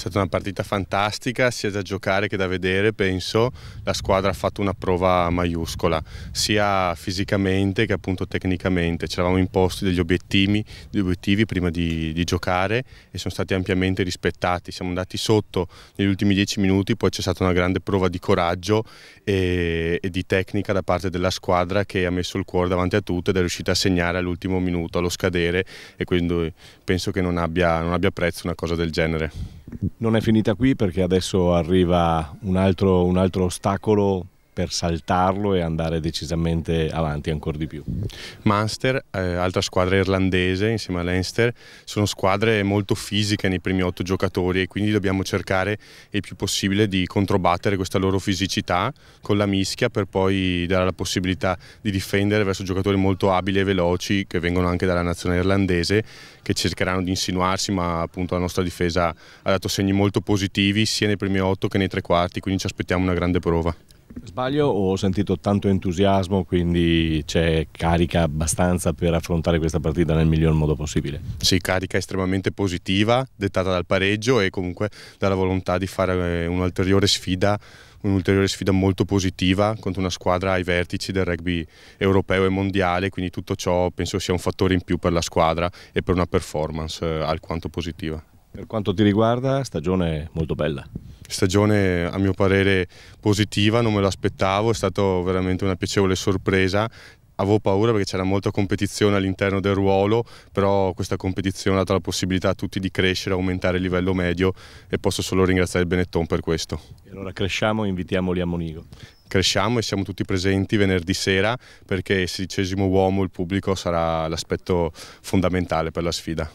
È stata una partita fantastica sia da giocare che da vedere, penso. La squadra ha fatto una prova maiuscola, sia fisicamente che appunto tecnicamente. Ci eravamo imposti degli obiettivi, degli obiettivi prima di, di, giocare e sono stati ampiamente rispettati. Siamo andati sotto negli ultimi dieci minuti, poi c'è stata una grande prova di coraggio e, e di tecnica da parte della squadra che ha messo il cuore davanti a tutto ed è riuscita a segnare all'ultimo minuto, allo scadere e quindi penso che non abbia, non abbia prezzo una cosa del genere. Non è finita qui perché adesso arriva un altro, un altro ostacolo per saltarlo e andare decisamente avanti ancora di più. Munster, eh, altra squadra irlandese insieme a Leinster, sono squadre molto fisiche nei primi otto giocatori e quindi dobbiamo cercare il più possibile di controbattere questa loro fisicità con la mischia per poi dare la possibilità di difendere verso giocatori molto abili e veloci che vengono anche dalla nazione irlandese che cercheranno di insinuarsi ma appunto la nostra difesa ha dato segni molto positivi sia nei primi otto che nei tre quarti quindi ci aspettiamo una grande prova. Sbaglio ho sentito tanto entusiasmo, quindi c'è carica abbastanza per affrontare questa partita nel miglior modo possibile? Sì, carica estremamente positiva, dettata dal pareggio e comunque dalla volontà di fare eh, un'ulteriore sfida, un'ulteriore sfida molto positiva contro una squadra ai vertici del rugby europeo e mondiale, quindi tutto ciò penso sia un fattore in più per la squadra e per una performance eh, alquanto positiva. Per quanto ti riguarda, stagione molto bella stagione a mio parere positiva, non me lo aspettavo, è stata veramente una piacevole sorpresa. Avevo paura perché c'era molta competizione all'interno del ruolo, però questa competizione ha dato la possibilità a tutti di crescere, aumentare il livello medio e posso solo ringraziare il Benetton per questo. E allora cresciamo e invitiamoli a Monigo cresciamo e siamo tutti presenti venerdì sera perché il sedicesimo uomo il pubblico sarà l'aspetto fondamentale per la sfida.